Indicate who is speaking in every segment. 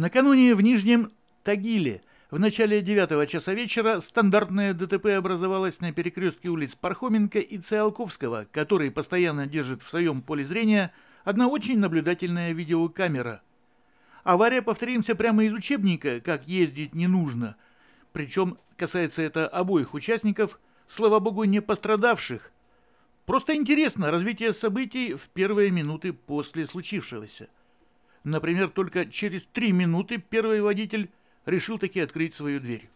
Speaker 1: Накануне в Нижнем Тагиле в начале 9 часа вечера стандартное ДТП образовалось на перекрестке улиц Пархоменко и Циолковского, который постоянно держит в своем поле зрения одна очень наблюдательная видеокамера. Авария, повторимся, прямо из учебника, как ездить не нужно. Причем касается это обоих участников, слава богу, не пострадавших. Просто интересно развитие событий в первые минуты после случившегося. Например, только через три минуты первый водитель решил таки открыть свою дверь.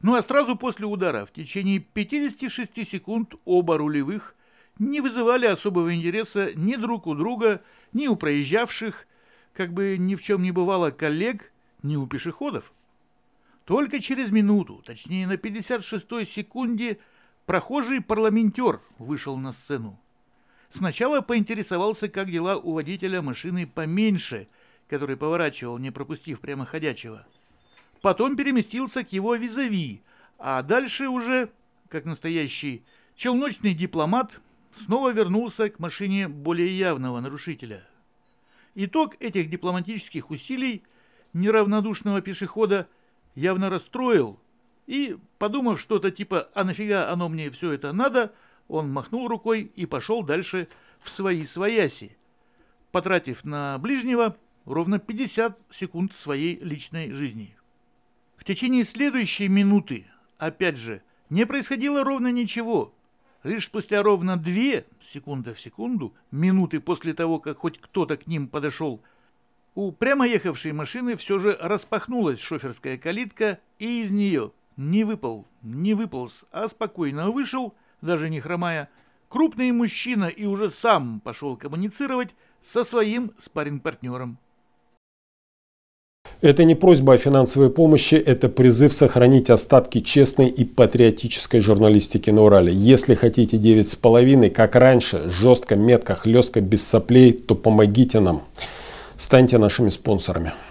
Speaker 1: Ну а сразу после удара в течение 56 секунд оба рулевых не вызывали особого интереса ни друг у друга, ни у проезжавших, как бы ни в чем не бывало коллег, ни у пешеходов. Только через минуту, точнее на 56-й секунде, прохожий парламентер вышел на сцену. Сначала поинтересовался, как дела у водителя машины поменьше, который поворачивал, не пропустив прямо Потом переместился к его визави, а дальше уже, как настоящий челночный дипломат, снова вернулся к машине более явного нарушителя. Итог этих дипломатических усилий неравнодушного пешехода явно расстроил, и, подумав что-то типа «а нафига оно мне все это надо», он махнул рукой и пошел дальше в свои свояси, потратив на ближнего ровно 50 секунд своей личной жизни. В течение следующей минуты, опять же, не происходило ровно ничего. Лишь спустя ровно две, секунда в секунду, минуты после того, как хоть кто-то к ним подошел, у прямо ехавшей машины все же распахнулась шоферская калитка, и из нее не выпал, не выполз, а спокойно вышел – даже не хромая, крупный мужчина и уже сам пошел коммуницировать со своим спарринг-партнером.
Speaker 2: Это не просьба о финансовой помощи, это призыв сохранить остатки честной и патриотической журналистики на Урале. Если хотите 9,5, как раньше, жестко, метко, хлестко, без соплей, то помогите нам. Станьте нашими спонсорами.